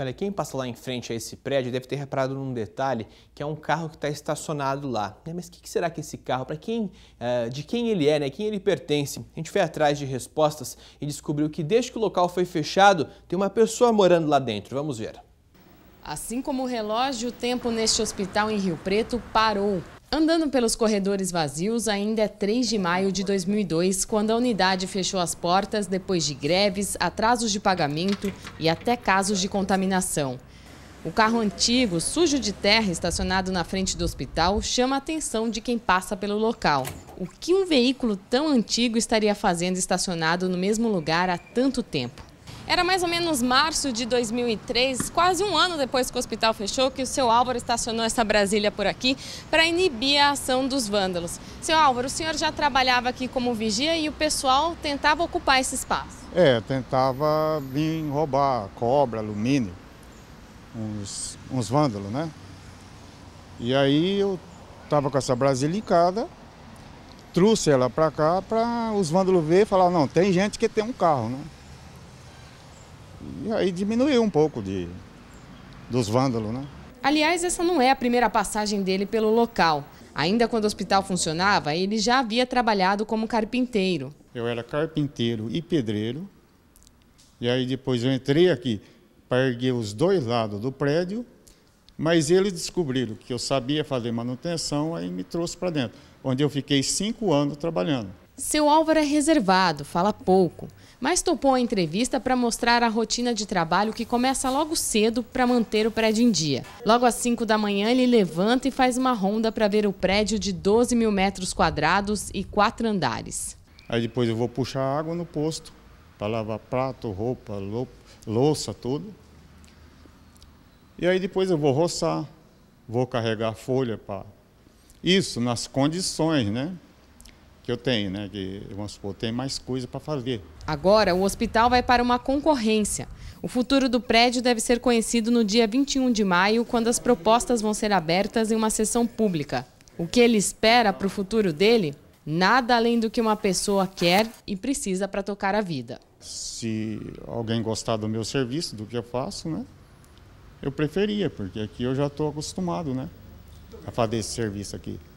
olha, quem passa lá em frente a esse prédio deve ter reparado num detalhe, que é um carro que está estacionado lá. Né, mas o que, será que esse carro, para quem, eh, de quem ele é, né? quem ele pertence? A gente foi atrás de respostas e descobriu que desde que o local foi fechado, tem uma pessoa morando lá dentro. Vamos ver. Assim como o relógio, o tempo neste hospital em Rio Preto parou. Andando pelos corredores vazios, ainda é 3 de maio de 2002, quando a unidade fechou as portas depois de greves, atrasos de pagamento e até casos de contaminação. O carro antigo, sujo de terra, estacionado na frente do hospital, chama a atenção de quem passa pelo local. O que um veículo tão antigo estaria fazendo estacionado no mesmo lugar há tanto tempo? Era mais ou menos março de 2003, quase um ano depois que o hospital fechou, que o seu Álvaro estacionou essa Brasília por aqui para inibir a ação dos vândalos. Seu Álvaro, o senhor já trabalhava aqui como vigia e o pessoal tentava ocupar esse espaço? É, tentava vir roubar cobra, alumínio, uns, uns vândalos, né? E aí eu estava com essa Brasília brasilicada, trouxe ela para cá para os vândalos ver e falar, não, tem gente que tem um carro, né? E aí diminuiu um pouco de, dos vândalos, né? Aliás, essa não é a primeira passagem dele pelo local. Ainda quando o hospital funcionava, ele já havia trabalhado como carpinteiro. Eu era carpinteiro e pedreiro. E aí depois eu entrei aqui para erguer os dois lados do prédio, mas eles descobriram que eu sabia fazer manutenção, aí me trouxe para dentro, onde eu fiquei cinco anos trabalhando. Seu Álvaro é reservado, fala pouco, mas topou a entrevista para mostrar a rotina de trabalho que começa logo cedo para manter o prédio em dia. Logo às 5 da manhã, ele levanta e faz uma ronda para ver o prédio de 12 mil metros quadrados e quatro andares. Aí depois eu vou puxar água no posto para lavar prato, roupa, louça, tudo. E aí depois eu vou roçar, vou carregar folha para isso nas condições, né? que eu tenho, né? Que, vamos supor, tem mais coisa para fazer. Agora, o hospital vai para uma concorrência. O futuro do prédio deve ser conhecido no dia 21 de maio, quando as propostas vão ser abertas em uma sessão pública. O que ele espera para o futuro dele? Nada além do que uma pessoa quer e precisa para tocar a vida. Se alguém gostar do meu serviço, do que eu faço, né? Eu preferia, porque aqui eu já estou acostumado, né? A fazer esse serviço aqui.